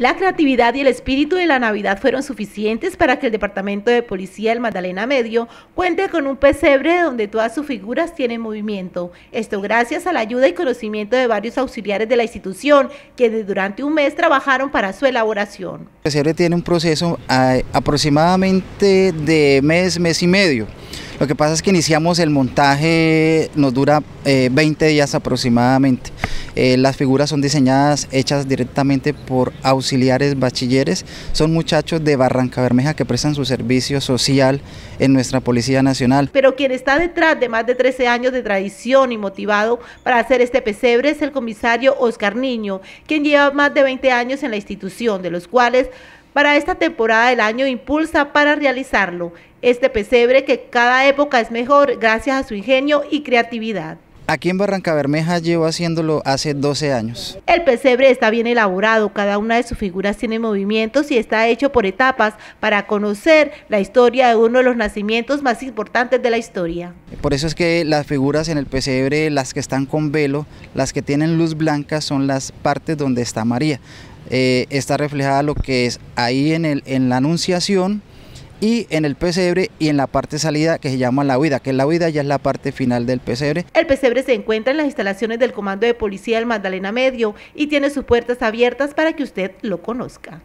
La creatividad y el espíritu de la Navidad fueron suficientes para que el Departamento de Policía del Magdalena Medio cuente con un pesebre donde todas sus figuras tienen movimiento. Esto gracias a la ayuda y conocimiento de varios auxiliares de la institución, que durante un mes trabajaron para su elaboración. El pesebre tiene un proceso ah, aproximadamente de mes, mes y medio lo que pasa es que iniciamos el montaje, nos dura 20 eh, días aproximadamente. Eh, las figuras son diseñadas, hechas directamente por auxiliares bachilleres. Son muchachos de Barranca Bermeja que prestan su servicio social en nuestra Policía Nacional. Pero quien está detrás de más de 13 años de tradición y motivado para hacer este pesebre es el comisario Oscar Niño, quien lleva más de 20 años en la institución, de los cuales para esta temporada del año impulsa para realizarlo. Este pesebre que cada época es mejor gracias a su ingenio y creatividad. Aquí en Barranca Bermeja llevo haciéndolo hace 12 años. El pesebre está bien elaborado, cada una de sus figuras tiene movimientos y está hecho por etapas para conocer la historia de uno de los nacimientos más importantes de la historia. Por eso es que las figuras en el pesebre, las que están con velo, las que tienen luz blanca, son las partes donde está María. Eh, está reflejada lo que es ahí en, el, en la anunciación y en el pesebre y en la parte salida que se llama la huida, que la huida ya es la parte final del pesebre. El pesebre se encuentra en las instalaciones del Comando de Policía del Magdalena Medio y tiene sus puertas abiertas para que usted lo conozca.